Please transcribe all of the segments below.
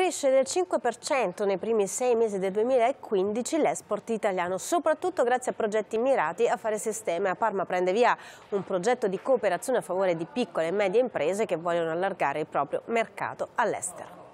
Cresce del 5% nei primi sei mesi del 2015 l'export italiano, soprattutto grazie a progetti mirati a fare sistema. A Parma prende via un progetto di cooperazione a favore di piccole e medie imprese che vogliono allargare il proprio mercato all'estero.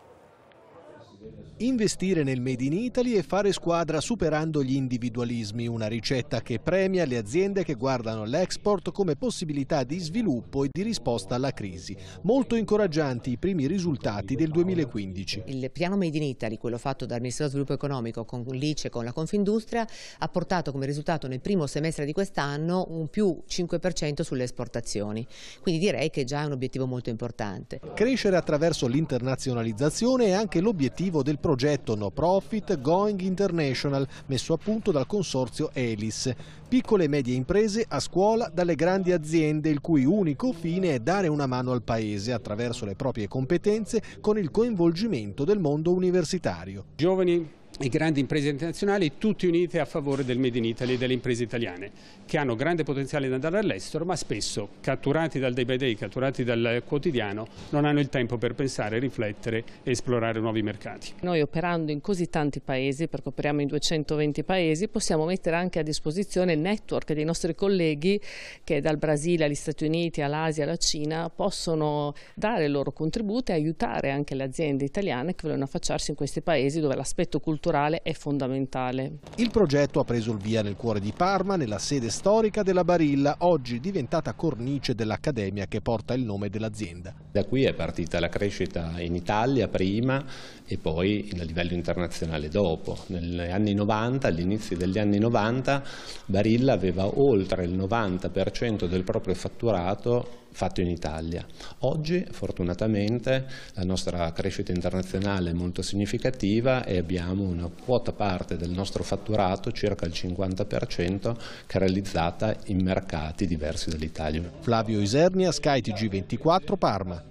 Investire nel Made in Italy e fare squadra superando gli individualismi, una ricetta che premia le aziende che guardano l'export come possibilità di sviluppo e di risposta alla crisi. Molto incoraggianti i primi risultati del 2015. Il piano Made in Italy, quello fatto dal Ministero dello Sviluppo Economico con l'ICE e con la Confindustria, ha portato come risultato nel primo semestre di quest'anno un più 5% sulle esportazioni. Quindi direi che già è un obiettivo molto importante. Crescere attraverso l'internazionalizzazione è anche l'obiettivo operativo del progetto no profit Going International messo a punto dal consorzio Elis. Piccole e medie imprese a scuola dalle grandi aziende il cui unico fine è dare una mano al paese attraverso le proprie competenze con il coinvolgimento del mondo universitario. Giovani e grandi imprese internazionali tutte unite a favore del Made in Italy e delle imprese italiane che hanno grande potenziale di andare all'estero ma spesso catturati dal day by day, catturati dal quotidiano non hanno il tempo per pensare, riflettere e esplorare nuovi mercati. Noi operando in così tanti paesi, perché operiamo in 220 paesi, possiamo mettere anche a disposizione il network dei nostri colleghi che dal Brasile agli Stati Uniti, all'Asia, alla Cina possono dare il loro contributo e aiutare anche le aziende italiane che vogliono affacciarsi in questi paesi dove l'aspetto culturale culturale è fondamentale. Il progetto ha preso il via nel cuore di Parma, nella sede storica della Barilla, oggi diventata cornice dell'Accademia che porta il nome dell'azienda. Da qui è partita la crescita in Italia prima e poi a livello internazionale dopo. Negli anni 90, all'inizio degli anni 90, Barilla aveva oltre il 90% del proprio fatturato fatto in Italia. Oggi fortunatamente la nostra crescita internazionale è molto significativa e abbiamo una quota parte del nostro fatturato, circa il 50%, che è realizzata in mercati diversi dall'Italia. Flavio Isernia, SkyTG24 Parma.